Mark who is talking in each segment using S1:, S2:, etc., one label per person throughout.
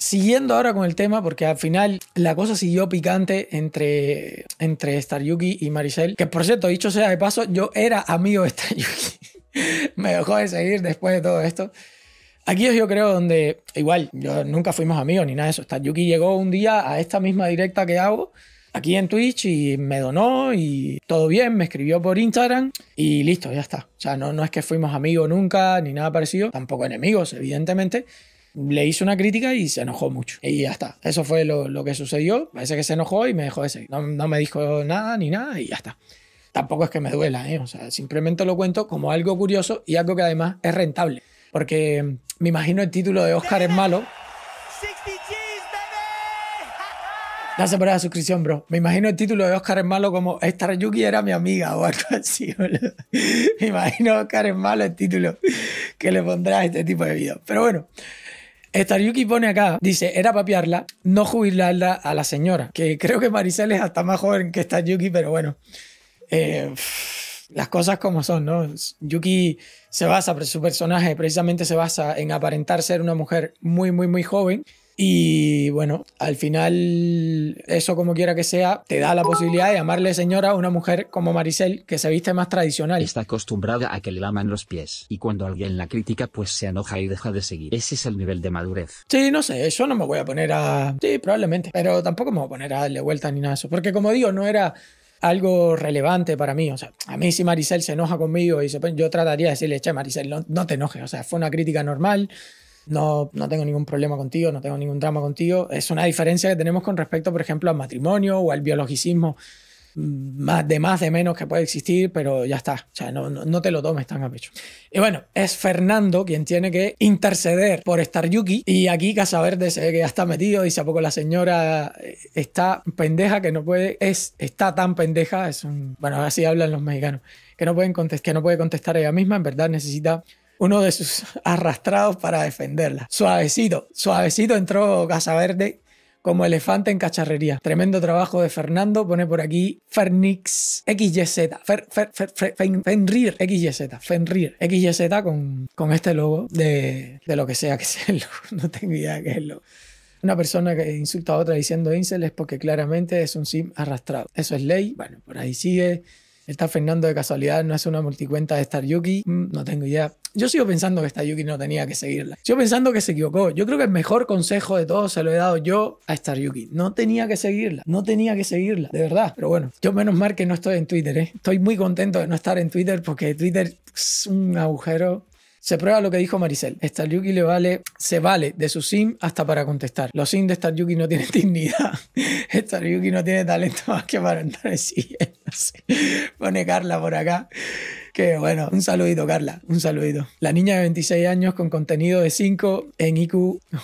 S1: Siguiendo ahora con el tema, porque al final la cosa siguió picante entre, entre Yuki y Maricel. Que por cierto, dicho sea de paso, yo era amigo de Yuki Me dejó de seguir después de todo esto. Aquí es yo creo donde, igual, yo nunca fuimos amigos ni nada de eso. Yuki llegó un día a esta misma directa que hago aquí en Twitch y me donó y todo bien, me escribió por Instagram y listo, ya está. O sea, no, no es que fuimos amigos nunca ni nada parecido, tampoco enemigos, evidentemente le hizo una crítica y se enojó mucho. Y ya está. Eso fue lo, que sucedió. Parece que se enojó y me dejó de seguir. No, me dijo nada ni nada y ya está. Tampoco es que me duela, ¿eh? O sea, simplemente lo cuento como algo curioso y algo que además es rentable. Porque me imagino el título de Oscar es malo. Gracias por la suscripción, bro. Me imagino el título de Oscar es malo como Star Yuki era mi amiga o algo así, Me imagino Oscar es malo el título que le pondrá a este tipo de videos. Pero bueno, Yuki pone acá, dice, era papiarla, no jubilarla a la señora, que creo que Maricel es hasta más joven que Yuki, pero bueno, eh, las cosas como son, ¿no? Yuki se basa, su personaje precisamente se basa en aparentar ser una mujer muy, muy, muy joven y bueno, al final, eso como quiera que sea, te da la posibilidad de
S2: llamarle señora a una mujer como Maricel, que se viste más tradicional. Está acostumbrada a que le laman los pies. Y cuando alguien la critica, pues se enoja y deja de seguir. Ese es el nivel de madurez. Sí, no sé, eso
S1: no me voy a poner a. Sí, probablemente. Pero tampoco me voy a poner a darle vuelta ni nada de eso. Porque como digo, no era algo relevante para mí. O sea, a mí si Maricel se enoja conmigo y yo trataría de decirle, che, Maricel, no, no te enojes. O sea, fue una crítica normal no, no tengo ningún problema contigo, no tengo ningún drama contigo. Es una diferencia que tenemos con respecto, por ejemplo, al matrimonio o al biologicismo mm, más de más de menos que puede existir, pero ya está. O sea, no, te lo tomes tan a pecho. Y bueno, es Fernando quien tiene que interceder por estar Yuki. Y aquí Casaverde se ve que ya está metido. Dice a poco la señora eh, está pendeja que no puede. Es, está tan pendeja. Es un, bueno, así hablan los mexicanos. Que no, que no puede contestar ella misma. En verdad necesita uno de sus arrastrados para defenderla. Suavecito, suavecito entró Casa Verde como elefante en cacharrería. Tremendo trabajo de Fernando. Pone por aquí Fernix XYZ. Fenrir XYZ. Fenrir XYZ con, con este logo de, de, lo que sea que sea el logo. No tengo idea qué es el logo. Una persona que insulta a otra diciendo incel es porque claramente es un sim arrastrado. Eso es ley. Bueno, por ahí sigue. Está Fernando de casualidad, no es una multicuenta de Star Yuki. Mm, no tengo idea. Yo sigo pensando que Star Yuki no tenía que seguirla. Sigo pensando que se equivocó. Yo creo que el mejor consejo de todos se lo he dado yo a Star Yuki. No tenía que seguirla. No tenía que seguirla. De verdad. Pero bueno, yo menos mal que no estoy en Twitter. ¿eh? Estoy muy contento de no estar en Twitter porque Twitter es un agujero se prueba lo que dijo Maricel. Star Yuki le vale, se vale de su sim hasta para contestar. Los sim de Star Yuki no tienen dignidad. Star Yuki no tiene talento más que para entrar en sí. Pone Carla por acá. Que bueno, un saludito, Carla. Un saludito. La niña de 26 años con contenido de 5 en IQ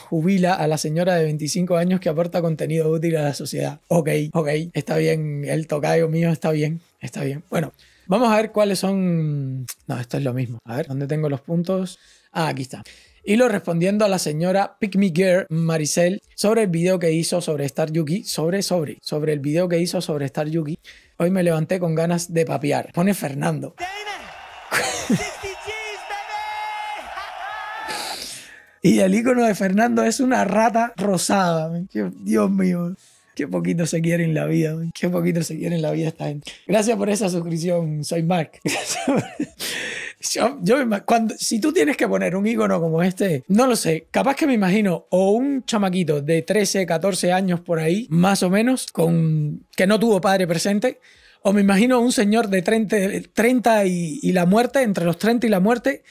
S1: jubila a la señora de 25 años que aporta contenido útil a la sociedad. Ok, ok. Está bien. El tocayo mío está bien. Está bien. Bueno. Vamos a ver cuáles son... No, esto es lo mismo. A ver, ¿dónde tengo los puntos? Ah, aquí está. Y lo respondiendo a la señora Pick Me Girl Maricel sobre el video que hizo sobre Star Yuki, sobre, sobre, sobre el video que hizo sobre Star Yuki. Hoy me levanté con ganas de papear. Pone Fernando. y el icono de Fernando es una rata rosada. Dios mío. Qué poquito se quiere en la vida, qué poquito se quiere en la vida esta gente. Gracias por esa suscripción, soy Mark. cuando, si tú tienes que poner un ícono como este, no lo sé, capaz que me imagino o un chamaquito de 13, 14 años por ahí, más o menos, con que no tuvo padre presente, o me imagino un señor de 30, 30 y, y la muerte, entre los 30 y la muerte,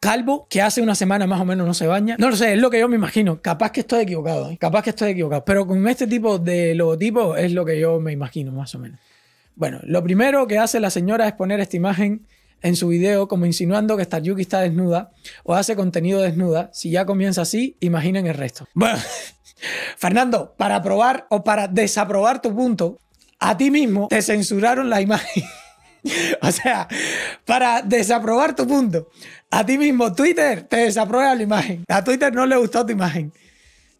S1: calvo que hace una semana más o menos no se baña. No lo sé, es lo que yo me imagino. Capaz que estoy equivocado, ¿eh? capaz que estoy equivocado. Pero con este tipo de logotipo es lo que yo me imagino más o menos. Bueno, lo primero que hace la señora es poner esta imagen en su video como insinuando que Yuki está desnuda o hace contenido desnuda. Si ya comienza así, imaginen el resto. Bueno, Fernando, para probar o para desaprobar tu punto, a ti mismo te censuraron la imagen. O sea, para desaprobar tu punto, a ti mismo Twitter te desaprueba la imagen. A Twitter no le gustó tu imagen.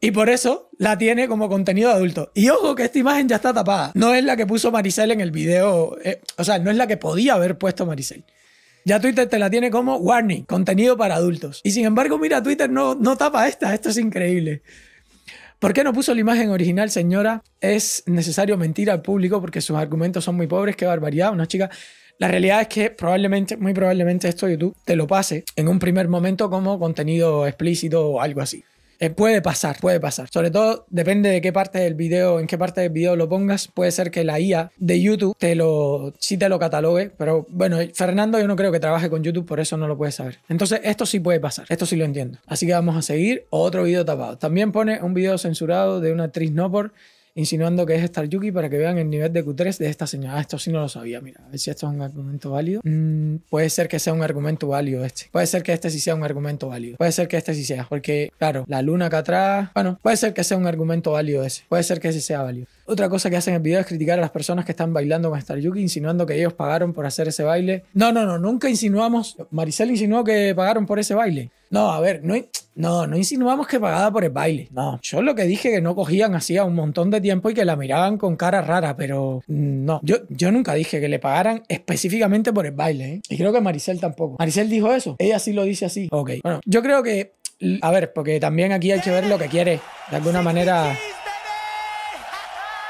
S1: Y por eso la tiene como contenido adulto. Y ojo que esta imagen ya está tapada. No es la que puso Maricel en el video. Eh, o sea, no es la que podía haber puesto Maricel. Ya Twitter te la tiene como warning, contenido para adultos. Y sin embargo, mira, Twitter no, no tapa esta. Esto es increíble. ¿Por qué no puso la imagen original, señora? Es necesario mentir al público porque sus argumentos son muy pobres. Qué barbaridad, una chica. La realidad es que probablemente, muy probablemente esto YouTube te lo pase en un primer momento como contenido explícito o algo así. Eh, puede pasar, puede pasar. Sobre todo depende de qué parte del video, en qué parte del video lo pongas. Puede ser que la IA de YouTube te lo, sí te lo catalogue, pero bueno, Fernando yo no creo que trabaje con YouTube, por eso no lo puede saber. Entonces esto sí puede pasar, esto sí lo entiendo. Así que vamos a seguir otro video tapado. También pone un video censurado de una actriz no por insinuando que es Star Yuki para que vean el nivel de Q3 de esta señora. Ah, esto sí no lo sabía, mira, a ver si esto es un argumento válido. Mm, puede ser que sea un argumento válido este. Puede ser que este sí sea un argumento válido. Puede ser que este sí sea, porque, claro, la luna acá atrás, bueno, puede ser que sea un argumento válido ese. Puede ser que ese sea válido. Otra cosa que hacen en el video es criticar a las personas que están bailando con Star Yuki, insinuando que ellos pagaron por hacer ese baile. No, no, no, nunca insinuamos. Maricel insinuó que pagaron por ese baile. No, a ver, no, no, no insinuamos que pagaba por el baile. No, yo lo que dije que no cogían hacía un montón de tiempo y que la miraban con cara rara, pero no. Yo, yo nunca dije que le pagaran específicamente por el baile. ¿eh? Y creo que Maricel tampoco. Maricel dijo eso. Ella sí lo dice así. Ok. Bueno, yo creo que. A ver, porque también aquí hay que ver lo que quiere de alguna manera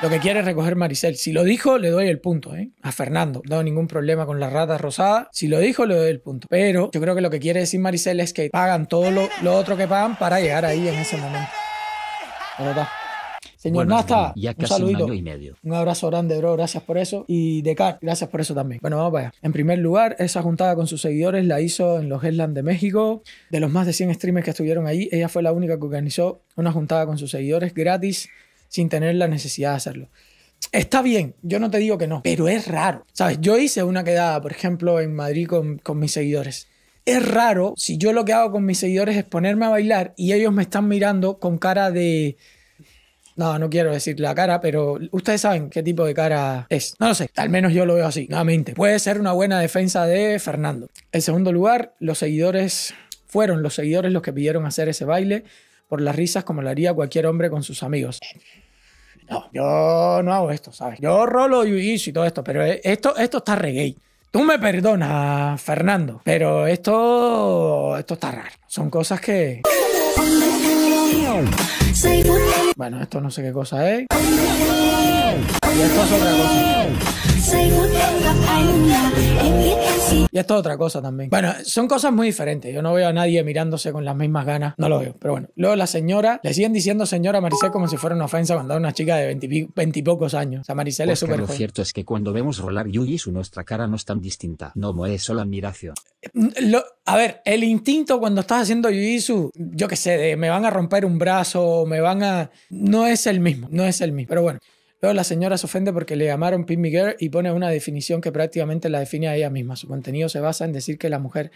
S1: lo que quiere es recoger Maricel. Si lo dijo, le doy el punto, ¿eh? A Fernando. No ningún problema con la rata rosada. Si lo dijo, le doy el punto. Pero yo creo que lo que quiere decir Maricel es que pagan todo lo, otro que pagan para llegar ahí en ese momento.
S2: Señor bueno, Nasta, un saludito. Un, y medio.
S1: un abrazo grande, bro. Gracias por eso. Y Decar, gracias por eso también. Bueno, vamos para allá. En primer lugar, esa juntada con sus seguidores la hizo en los Headlands de México. De los más de 100 streamers que estuvieron ahí, ella fue la única que organizó una juntada con sus seguidores gratis sin tener la necesidad de hacerlo. Está bien, yo no te digo que no, pero es raro. ¿Sabes? Yo hice una quedada, por ejemplo, en Madrid con, con mis seguidores. Es raro si yo lo que hago con mis seguidores es ponerme a bailar y ellos me están mirando con cara de... No, no quiero decir la cara, pero ustedes saben qué tipo de cara es. No lo sé, al menos yo lo veo así, nuevamente. Puede ser una buena defensa de Fernando. En segundo lugar, los seguidores fueron los seguidores los que pidieron hacer ese baile por las risas como lo haría cualquier hombre con sus amigos. No, yo no hago esto, ¿sabes? Yo rolo y y todo esto, pero esto, esto está reggae. Tú me perdonas, Fernando, pero esto, esto está raro. Son cosas que... Bueno, esto no sé qué cosa es. Y esto es otra cosa. Em em y esto es otra cosa también. Bueno, son cosas muy diferentes. Yo no veo a nadie mirándose con las mismas ganas. No lo veo. Pero bueno. Luego la señora, le siguen diciendo señora Maricel como si fuera una ofensa cuando era una chica de veintipocos años. O sea, Maricel es súper Lo cierto
S2: es que cuando vemos rolar Yu-Gi-Su nuestra cara no es tan distinta. No, es solo admiración.
S1: Mm, lo, a ver, el instinto cuando estás haciendo jiu su yo qué sé, me van a romper un brazo, me van a... No es el mismo, no es el mismo. Pero bueno, pero la señora se ofende porque le llamaron Pin Miguel y pone una definición que prácticamente la define a ella misma. Su contenido se basa en decir que la mujer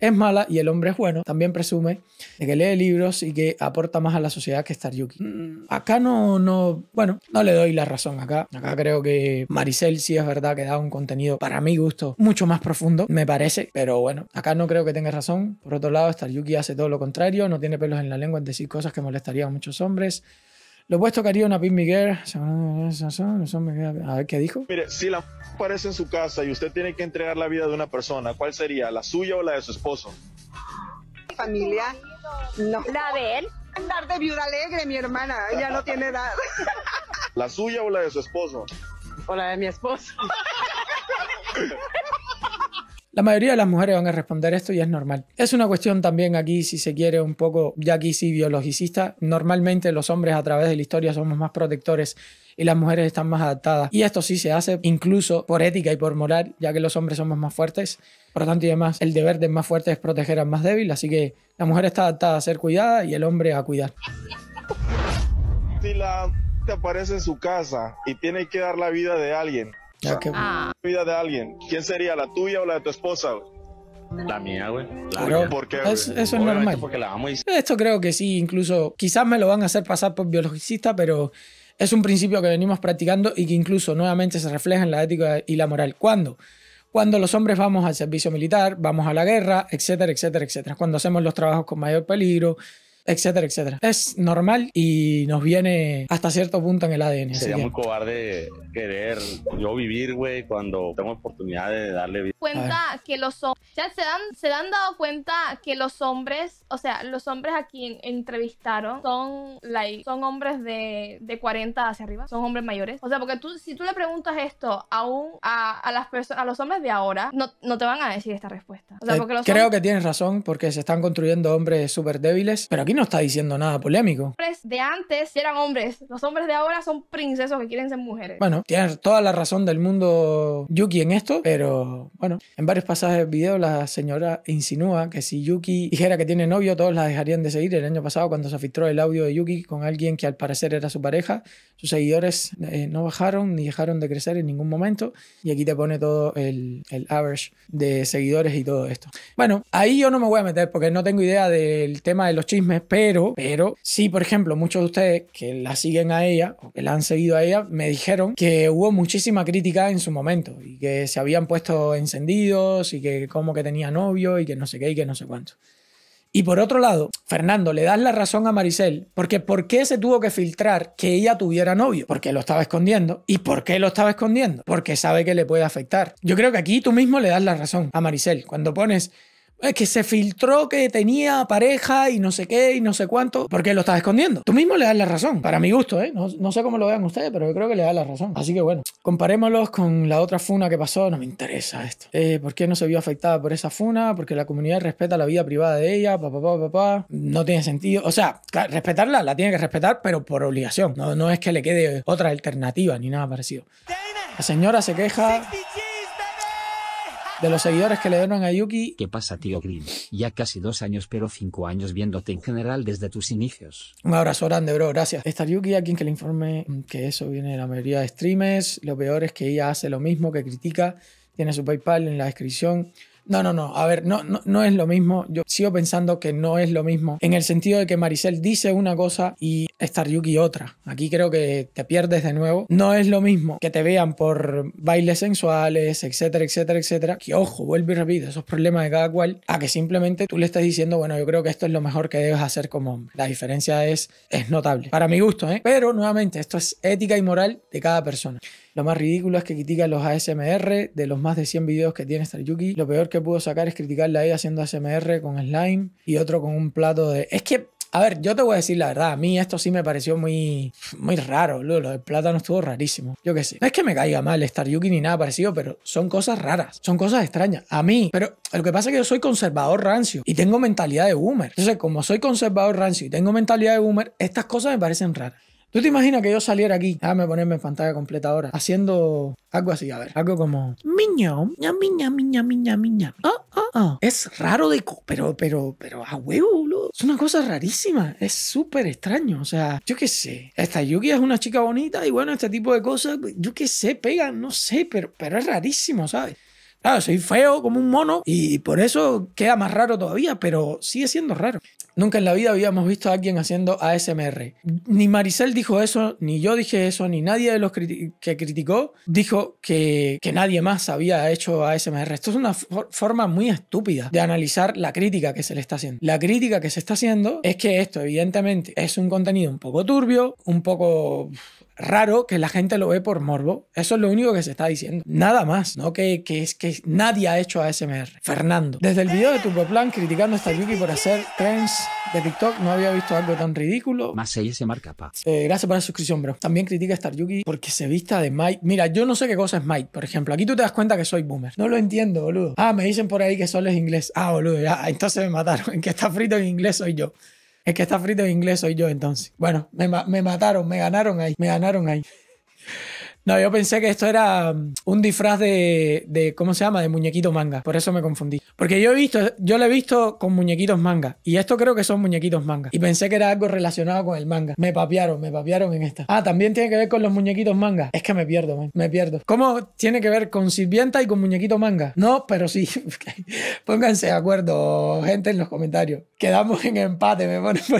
S1: es mala y el hombre es bueno. También presume de que lee libros y que aporta más a la sociedad que Star Yuki. Mm. Acá no, no, bueno, no le doy la razón acá. Acá creo que Maricel sí es verdad que da un contenido, para mi gusto, mucho más profundo, me parece. Pero bueno, acá no creo que tenga razón. Por otro lado, Star Yuki hace todo lo contrario, no tiene pelos en la lengua en decir cosas que molestarían a muchos hombres. Lo opuesto que haría una Pim Miguel. A ver qué dijo.
S2: Mire, si la aparece en su casa y usted tiene que entregar la vida de una persona, ¿cuál sería? ¿La suya o la de su esposo? Familia. No. ¿La de él? Andar de viuda alegre, mi hermana. Ella no tiene edad. ¿La suya o la de su esposo? O la de mi esposo.
S1: La mayoría de las mujeres van a responder esto y es normal. Es una cuestión también aquí, si se quiere, un poco, ya aquí sí biologicista. Normalmente los hombres a través de la historia somos más protectores y las mujeres están más adaptadas. Y esto sí se hace incluso por ética y por moral, ya que los hombres somos más fuertes. Por lo tanto, y demás, el deber de más fuerte es proteger al más débil. Así que la mujer está adaptada a ser cuidada y el hombre a cuidar.
S2: Si la te aparece en su casa y tiene que dar la vida de alguien, Ah, ah. Vida de alguien. ¿Quién sería? ¿La tuya o la de tu esposa? La mía, güey. Claro. Porque, eso
S1: es normal. Esto creo que sí, incluso quizás me lo van a hacer pasar por biologista pero es un principio que venimos practicando y que incluso nuevamente se refleja en la ética y la moral. ¿Cuándo? Cuando los hombres vamos al servicio militar, vamos a la guerra, etcétera, etcétera, etcétera. Cuando hacemos los trabajos con mayor peligro, etcétera, etcétera. Es normal y nos viene hasta cierto punto en el ADN. Sería muy
S2: cobarde querer yo vivir, güey, cuando tengo oportunidad de darle vida. Cuenta que los ya se dan, se han dado cuenta que los hombres, o sea, los hombres a quien entrevistaron son like, son hombres de, de 40 hacia arriba, son hombres mayores. O sea, porque tú, si tú le preguntas esto aún a, a las personas, a los hombres de ahora, no, no te van a decir esta respuesta. O sea, eh, porque los Creo que
S1: tienes razón, porque se están construyendo hombres súper débiles, pero aquí no está diciendo nada polémico.
S2: Los de antes eran hombres. Los hombres de ahora son princesos que quieren ser mujeres.
S1: Bueno, tiene toda la razón del mundo Yuki en esto, pero bueno, en varios pasajes del video la señora insinúa que si Yuki dijera que tiene novio, todos la dejarían de seguir. El año pasado, cuando se filtró el audio de Yuki con alguien que al parecer era su pareja, sus seguidores eh, no bajaron ni dejaron de crecer en ningún momento. Y aquí te pone todo el average de seguidores y todo esto. Bueno, ahí yo no me voy a meter porque no tengo idea del tema de los chismes pero, pero sí, por ejemplo, muchos de ustedes que la siguen a ella o que la han seguido a ella me dijeron que hubo muchísima crítica en su momento y que se habían puesto encendidos y que como que tenía novio y que no sé qué y que no sé cuánto. Y por otro lado, Fernando, le das la razón a Maricel, porque ¿por qué se tuvo que filtrar que ella tuviera novio? Porque lo estaba escondiendo. ¿Y por qué lo estaba escondiendo? Porque sabe que le puede afectar. Yo creo que aquí tú mismo le das la razón a Maricel. Cuando pones es que se filtró que tenía pareja y no sé qué y no sé cuánto. ¿Por qué lo estás escondiendo? Tú mismo le das la razón. Para mi gusto, ¿eh? No, sé cómo lo vean ustedes, pero yo creo que le das la razón. Así que bueno, comparémoslos con la otra funa que pasó. No me interesa esto. Eh, ¿Por qué no se vio afectada por esa funa? Porque la comunidad respeta la vida privada de ella, papá, papá, No tiene sentido. O sea, respetarla la tiene que respetar, pero por obligación. No, no es que le quede otra alternativa ni nada parecido. La señora se queja
S2: de los seguidores que le dieron a Yuki. ¿Qué pasa, tío Green? Ya casi dos años, pero cinco años viéndote en general desde tus inicios. Un abrazo grande, bro, gracias.
S1: Esta Yuki, a quien que le informe que eso viene de la mayoría de streamers. Lo peor es que ella hace lo mismo, que critica. Tiene su PayPal en la descripción. No, no, no. A ver, no, no, no es lo mismo. Yo sigo pensando que no es lo mismo. En el sentido de que Maricel dice una cosa y Star Yuki otra. Aquí creo que te pierdes de nuevo. No es lo mismo que te vean por bailes sensuales, etcétera, etcétera, etcétera. Que ojo, vuelvo y repito, esos problemas de cada cual. A que simplemente tú le estás diciendo, bueno, yo creo que esto es lo mejor que debes hacer como hombre. La diferencia es, es notable. Para mi gusto, ¿eh? Pero nuevamente, esto es ética y moral de cada persona. Lo más ridículo es que critica los ASMR de los más de 100 videos que tiene Star Yuki. Lo peor que pudo sacar es criticarla ahí haciendo ASMR con slime y otro con un plato de... Es que a ver, yo te voy a decir la verdad, a mí esto sí me pareció muy, muy raro, lo, lo del plátano estuvo rarísimo, yo qué sé. No es que me caiga mal Star Yuki ni nada parecido, pero son cosas raras, son cosas extrañas. A mí, pero lo que pasa es que yo soy conservador rancio y tengo mentalidad de boomer. Entonces, como soy conservador rancio y tengo mentalidad de boomer, estas cosas me parecen raras. ¿Tú te imaginas que yo saliera aquí, déjame ponerme en pantalla completa ahora, haciendo algo así, a ver, algo como miña, miña, miña, miña, miña. Oh, oh, Es raro de pero pero pero a huevo, boludo. Es una cosa rarísima, es súper extraño, o sea, yo qué sé. Esta Yuki es una chica bonita y bueno, este tipo de cosas, yo qué sé, pega, no sé, pero pero es rarísimo, ¿sabes? Claro, soy feo como un mono y por eso queda más raro todavía, pero sigue siendo raro. Nunca en la vida habíamos visto a alguien haciendo ASMR. Ni Maricel dijo eso, ni yo dije eso, ni nadie de los que criticó dijo que, nadie más había hecho ASMR. Esto es una forma muy estúpida de analizar la crítica que se le está haciendo. La crítica que se está haciendo es que esto, evidentemente, es un contenido un poco turbio, un poco raro que la gente lo ve por morbo. Eso es lo único que se está diciendo. Nada más, ¿no? Que, que es que nadie ha hecho ASMR. Fernando. Desde el video de plan criticando a Yuki por hacer trends de TikTok, no había visto algo tan ridículo. Más se marca paz. Eh, gracias por la suscripción, bro. También critica a Star Yuki porque se vista de Mike. Mira, yo no sé qué cosa es Mike, por ejemplo. Aquí tú te das cuenta que soy boomer. No lo entiendo, boludo. Ah, me dicen por ahí que solo es inglés. Ah, boludo, ya. Entonces me mataron. En que está frito en inglés soy yo es que está frito en inglés soy yo entonces. Bueno, me, me mataron, me ganaron ahí, me ganaron ahí. No, yo pensé que esto era um, un disfraz de, ¿cómo se llama? De muñequito manga. Por eso me confundí. Porque yo he visto, yo lo he visto con muñequitos manga. Y esto creo que son muñequitos manga. Y pensé que era algo relacionado con el manga. Me papiaron. me papiaron en esta. Ah, también tiene que ver con los muñequitos manga. Es que me pierdo, man. Me pierdo. ¿Cómo tiene que ver con sirvienta y con muñequito manga? No, pero sí. Pónganse de acuerdo, gente, en los comentarios. Quedamos en empate, me ponen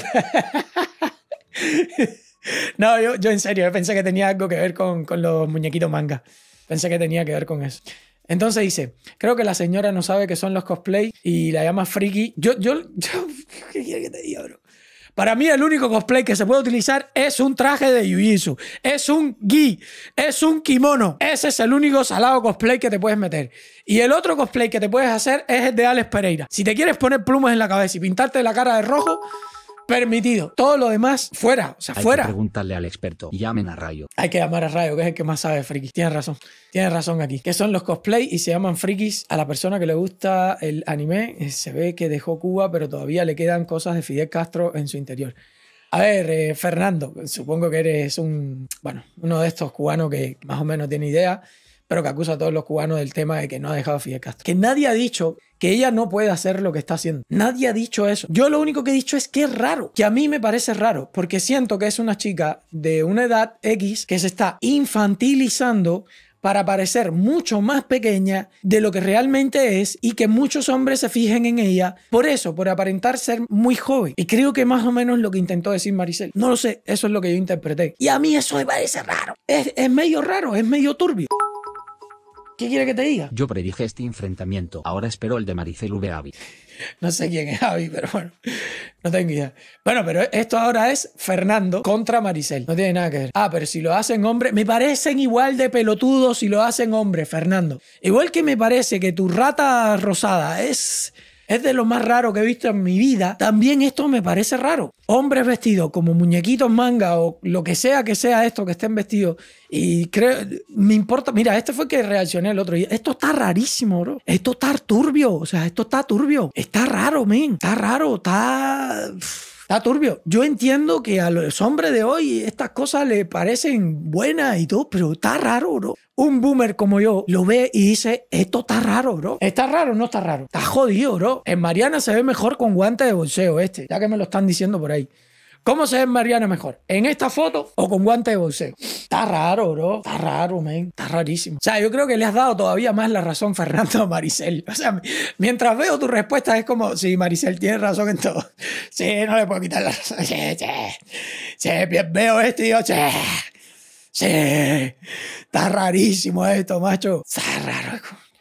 S1: No, yo, en serio, pensé que tenía algo que ver con, con los muñequitos manga. Pensé que tenía que ver con eso. Entonces dice, creo que la señora no sabe que son los cosplays y la llama friki. Yo, yo, yo ¿qué que te diga, Para mí el único cosplay que se puede utilizar es un traje de jiu es un gi, es un kimono. Ese es el único salado cosplay que te puedes meter. Y el otro cosplay que te puedes hacer es el de Alex Pereira. Si te quieres poner plumas en la cabeza y pintarte la cara de rojo, permitido. Todo lo demás, fuera. O sea, Hay fuera. Que preguntarle
S2: al experto. Llamen a Rayo.
S1: Hay que llamar a Rayo, que es el que más sabe, frikis. Tienes razón. Tienes razón aquí. Que son los cosplay y se llaman frikis a la persona que le gusta el anime. Eh, se ve que dejó Cuba, pero todavía le quedan cosas de Fidel Castro en su interior. A ver, eh, Fernando, supongo que eres un, bueno, uno de estos cubanos que más o menos tiene idea pero que acusa a todos los cubanos del tema de que no ha dejado a Que nadie ha dicho que ella no puede hacer lo que está haciendo. Nadie ha dicho eso. Yo lo único que he dicho es que es raro, que a mí me parece raro, porque siento que es una chica de una edad X que se está infantilizando para parecer mucho más pequeña de lo que realmente es y que muchos hombres se fijen en ella por eso, por aparentar ser muy joven. Y creo que más o menos es lo que intentó decir Maricel. No lo sé, eso es lo que yo interpreté. Y
S2: a mí eso me parece raro.
S1: Es, es medio raro, es medio turbio. ¿Qué quiere que te diga?
S2: Yo predije este enfrentamiento. Ahora espero el de Maricel V. Avi. No sé quién es Avi, pero bueno, no tengo idea. Bueno, pero esto ahora es Fernando contra Maricel.
S1: No tiene nada que ver. Ah, pero si lo hacen hombre, me parecen igual de pelotudos si lo hacen hombre, Fernando. Igual que me parece que tu rata rosada es es de lo más raro que he visto en mi vida. También esto me parece raro. Hombres vestidos como muñequitos manga o lo que sea que sea esto que estén vestidos. Y creo, me importa. Mira, este fue que reaccioné el otro día. Esto está rarísimo, bro. Esto está turbio. O sea, esto está turbio. Está raro, men. Está raro. Está. Está turbio. Yo entiendo que a los hombres de hoy estas cosas le parecen buenas y todo, pero está raro, bro. Un boomer como yo lo ve y dice, esto está raro, bro. Está raro, o no está raro. Está jodido, bro. En Mariana se ve mejor con guantes de bolseo este, ya que me lo están diciendo por ahí. ¿Cómo se ve Mariana mejor? ¿En esta foto o con guante de boxeo? Está raro, bro. Está raro, man. Está rarísimo. O sea, yo creo que le has dado todavía más la razón, Fernando, a Maricel. O sea, mientras veo tu respuesta es como, sí, Maricel tiene razón en todo. Sí, no le puedo quitar la razón. Sí, sí. Sí, veo esto y digo, sí. Sí. Está rarísimo esto, macho. Está raro.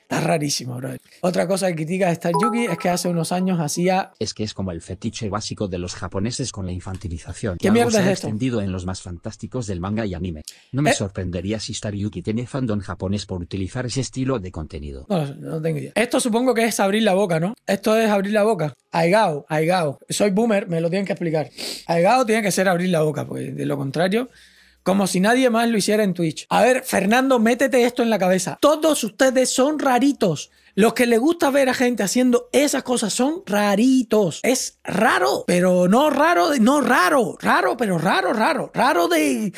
S2: Está rarísimo, bro. Otra cosa que critica Star Yuki es que hace unos años hacía... Es que es como el fetiche básico de los japoneses con la infantilización. ¿Qué que mierda es esto? extendido en los más fantásticos del manga y anime. No me eh. sorprendería si Star Yuki tiene fandom japonés por utilizar ese estilo de contenido.
S1: No, no tengo idea. Esto supongo que es abrir la boca, ¿no? Esto es abrir la boca. Aigao, aigao. Soy boomer, me lo tienen que explicar. Aigao tiene que ser abrir la boca, porque de lo contrario como si nadie más lo hiciera en Twitch. A ver, Fernando, métete esto en la cabeza. Todos ustedes son raritos. Los que les gusta ver a gente haciendo esas cosas son raritos. Es raro, pero no raro, no raro, raro, pero raro, raro, raro de...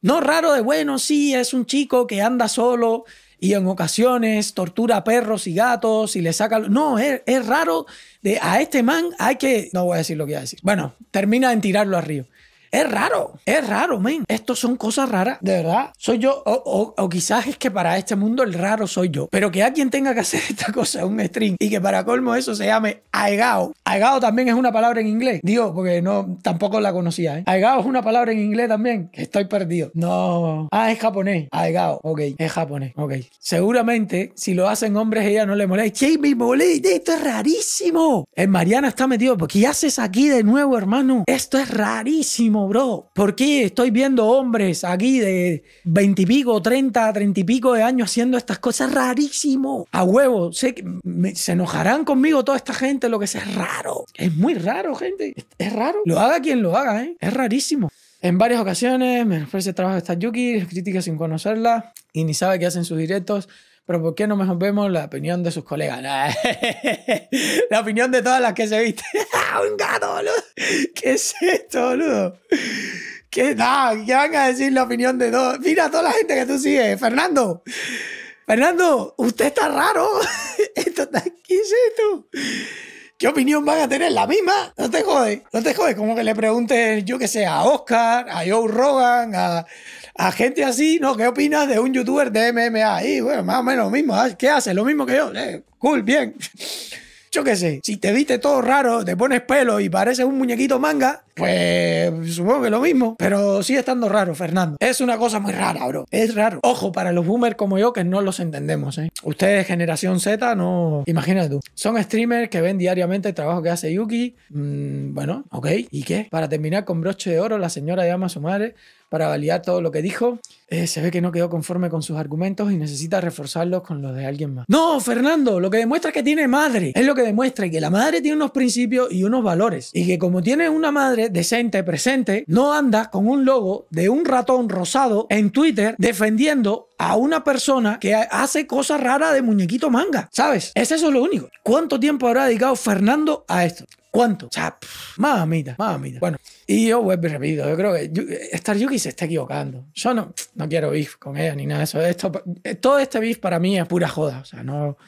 S1: No raro de, bueno, sí, es un chico que anda solo y en ocasiones tortura a perros y gatos y le saca... No, es, raro de a este man hay que... No voy a decir lo que voy a decir. Bueno, termina en tirarlo al río. Es raro, es raro, men. Estos son cosas raras, de verdad. Soy yo, o, quizás es que para este mundo el raro soy yo. Pero que alguien tenga que hacer esta cosa, un string, y que para colmo eso se llame Aigao. Aigao también es una palabra en inglés. Digo, porque no, tampoco la conocía, ¿eh? Aegao es una palabra en inglés también. estoy perdido. No. Ah, es japonés. Aigao. Ok, es japonés. Ok. Seguramente, si lo hacen hombres, ella no le molesta. ¡Che, me molesta! Esto es rarísimo. El eh, Mariana está metido. ¿Qué haces aquí de nuevo, hermano? Esto es rarísimo bro, ¿por qué estoy viendo hombres aquí de veintipico, treinta, treinta y pico de años haciendo estas cosas rarísimo? A huevo, sé que se enojarán conmigo toda esta gente, lo que sea, es raro. Es muy raro, gente. Es, raro. Lo haga quien lo haga, ¿eh? Es rarísimo. En varias ocasiones me ofrece trabajo esta Yuki, crítica sin conocerla y ni sabe qué hacen sus directos pero ¿por qué no mejor vemos la opinión de sus colegas? la opinión de todas las que se viste. ¡Un
S2: ¡Ah, gato,
S1: boludo! ¿Qué es esto, boludo? ¿Qué, da ¿Qué van a decir la opinión de todos? Mira a toda la gente que tú sigues, Fernando. Fernando, usted está raro. esto, ¿Qué es esto? ¿Qué opinión van a tener? La misma. No te jodes No te jodes, Como que le preguntes, yo que sé, a Oscar, a Joe Rogan, a, gente así, ¿no? ¿Qué opinas de un youtuber de MMA? Y bueno, más o menos lo mismo. Ah, ¿Qué hace? Lo mismo que yo. Eh, cool, bien yo qué sé, si te viste todo raro, te pones pelo y pareces un muñequito manga, pues supongo que lo mismo, pero sigue estando raro, Fernando. Es una cosa muy rara, bro. Es raro. Ojo, para los boomers como yo que no los entendemos, ¿eh? Ustedes, generación Z, no... Imagínate tú. Son streamers que ven diariamente el trabajo que hace Yuki. Mm, bueno, ok. ¿Y qué? Para terminar con broche de oro, la señora llama a su madre para validar todo lo que dijo. Eh, se ve que no quedó conforme con sus argumentos y necesita reforzarlos con los de alguien más. No, Fernando, lo que demuestra es que tiene madre. Es lo que demuestra que la madre tiene unos principios y unos valores. Y que como tiene una madre decente, presente, no anda con un logo de un ratón rosado en Twitter defendiendo a una persona que hace cosas raras de muñequito manga. ¿Sabes? Es lo único. ¿Cuánto tiempo habrá dedicado Fernando a esto? ¿Cuánto? O mamita, mamita. Bueno, y yo vuelvo y repito, yo creo que Star Yuki se está equivocando. Yo no, no quiero beef con ella ni nada de eso. Esto, eh, todo este beef para mí es pura joda. O sea, no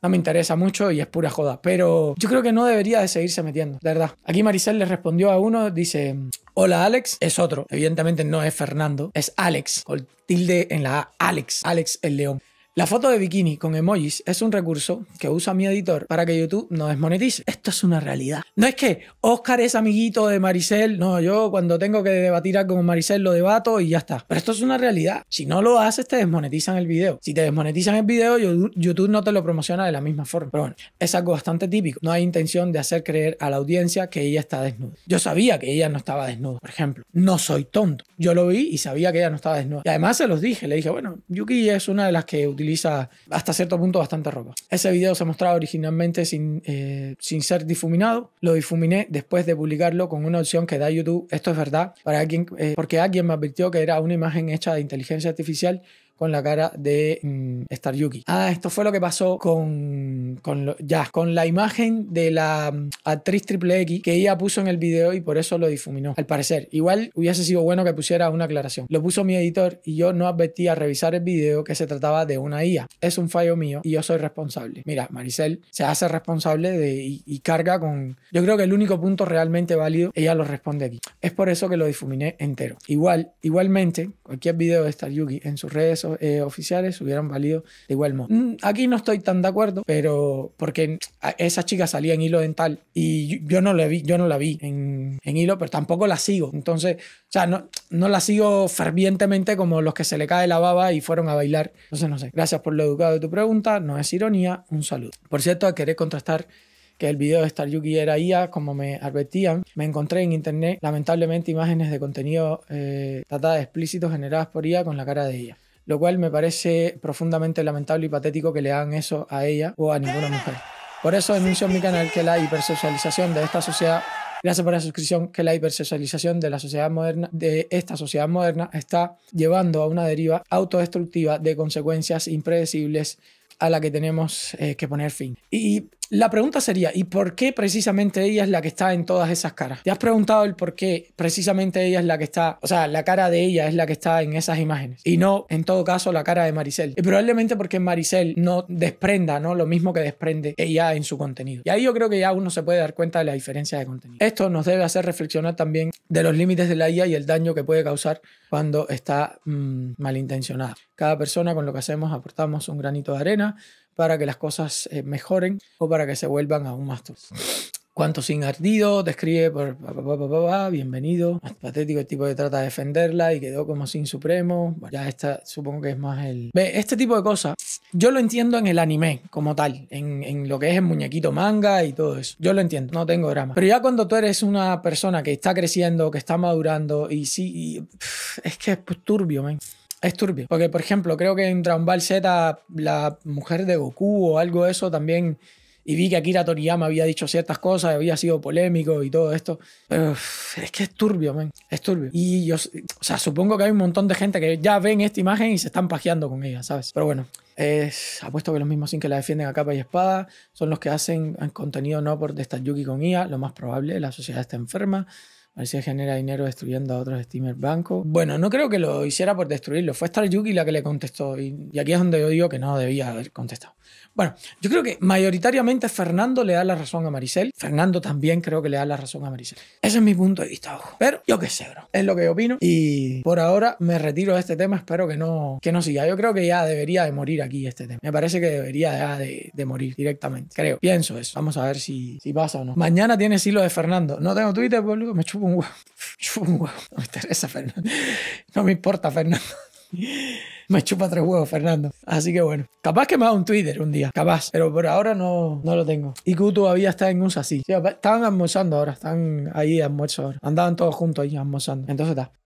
S1: no me interesa mucho y es pura joda. Pero yo creo que no debería de seguirse metiendo, de verdad. Aquí Maricel le respondió a uno, dice, hola Alex, es otro. Evidentemente no es Fernando, es Alex, con tilde en la A, Alex, Alex el león. La foto de bikini con emojis es un recurso que usa mi editor para que YouTube no desmonetice. Esto es una realidad. No es que Oscar es amiguito de Maricel. No, yo cuando tengo que debatir algo con Maricel lo debato y ya está. Pero esto es una realidad. Si no lo haces, te desmonetizan el video. Si te desmonetizan el video, YouTube no te lo promociona de la misma forma. Pero bueno, es algo bastante típico. No hay intención de hacer creer a la audiencia que ella está desnuda. Yo sabía que ella no estaba desnuda, por ejemplo. No soy tonto. Yo lo vi y sabía que ella no estaba desnuda. Y además se los dije. Le dije, bueno, Yuki es una de las que utiliza utiliza hasta cierto punto bastante ropa. Ese video se mostraba originalmente sin, eh, sin ser difuminado. Lo difuminé después de publicarlo con una opción que da YouTube. Esto es verdad, para alguien, eh, porque alguien me advirtió que era una imagen hecha de inteligencia artificial con la cara de mm, Star Yuki. Ah, esto fue lo que pasó con, con ya, con la imagen de la mm, actriz Triple X que ella puso en el video y por eso lo difuminó, al parecer. Igual hubiese sido bueno que pusiera una aclaración. Lo puso mi editor y yo no advertí a revisar el video que se trataba de una IA. Es un fallo mío y yo soy responsable. Mira, Maricel se hace responsable y, y carga con... Yo creo que el único punto realmente válido, ella lo responde aquí. Es por eso que lo difuminé entero. Igual, igualmente, cualquier video de Star Yuki en sus redes eh, oficiales hubieran valido de igual modo. Mm, aquí no estoy tan de acuerdo, pero porque esa chica salía en hilo dental y yo no la vi, yo no la vi en, hilo, pero tampoco la sigo. Entonces, o sea, no, no la sigo fervientemente como los que se le cae la baba y fueron a bailar. Entonces, no sé. Gracias por lo educado de tu pregunta. No es ironía. Un saludo. Por cierto, a querer contrastar que el video de Star Yuki era IA, como me advertían, me encontré en internet lamentablemente imágenes de contenido eh, tratada explícito generadas por IA con la cara de ella lo cual me parece profundamente lamentable y patético que le hagan eso a ella o a ninguna mujer. Por eso denuncio en mi canal que la hipersexualización de esta sociedad, gracias por la suscripción, que la hipersexualización de la sociedad moderna, de esta sociedad moderna, está llevando a una deriva autodestructiva de consecuencias impredecibles a la que tenemos eh, que poner fin. Y la pregunta sería, ¿y por qué precisamente ella es la que está en todas esas caras? ¿Te has preguntado el por qué precisamente ella es la que está, o sea, la cara de ella es la que está en esas imágenes y no, en todo caso, la cara de Maricel? Y probablemente porque Maricel no desprenda, ¿no? Lo mismo que desprende ella en su contenido. Y ahí yo creo que ya uno se puede dar cuenta de la diferencia de contenido. Esto nos debe hacer reflexionar también de los límites de la IA y el daño que puede causar cuando está mm, malintencionada. Cada persona con lo que hacemos aportamos un granito de arena para que las cosas eh, mejoren o para que se vuelvan aún más torcidas. Cuanto sin ardido, describe por bienvenido. Más patético el tipo que trata de defenderla y quedó como sin supremo. ya esta supongo que es más el... Ve, este tipo de cosas yo lo entiendo en el anime como tal, en, en, lo que es el muñequito manga y todo eso. Yo lo entiendo, no tengo drama. Pero ya cuando tú eres una persona que está creciendo, que está madurando y sí, es que es turbio, man. Es turbio. Porque, por ejemplo, creo que en Dragon Z, la mujer de Goku o algo de eso también. Y vi que Akira Toriyama había dicho ciertas cosas, había sido polémico y todo esto. Pero es que es turbio, man. Es turbio. Y yo, o sea, supongo que hay un montón de gente que ya ven esta imagen y se están pajeando con ella, ¿sabes? Pero bueno, es, apuesto que los mismos sin que la defienden a capa y espada son los que hacen contenido no por de esta Yuki con IA, lo más probable, la sociedad está enferma. A ver si genera dinero destruyendo a otros steamer Banco. Bueno, no creo que lo hiciera por destruirlo. Fue Star Yuki la que le contestó. Y, aquí es donde yo digo que no debía haber contestado. Bueno, yo creo que mayoritariamente Fernando le da la razón a Maricel. Fernando también creo que le da la razón a Maricel. Ese es mi punto de vista, ojo. Pero yo qué sé, bro. Es lo que opino. Y por ahora me retiro de este tema. Espero que no, que no siga. Yo creo que ya debería de morir aquí este tema. Me parece que debería de, morir directamente. Creo. Pienso eso. Vamos a ver si, si pasa o no. Mañana tiene hilo de Fernando. No tengo Twitter, boludo. Me chupo un No me interesa, Fernando. No me importa, Fernando. Me chupa tres huevos, Fernando. Así que bueno. Capaz que me haga un Twitter un día. Capaz. Pero por ahora no, no lo tengo. Y Q todavía está en USA, sí. Estaban almorzando ahora. Están ahí almorzando ahora. Andaban todos juntos ahí almorzando. Entonces está.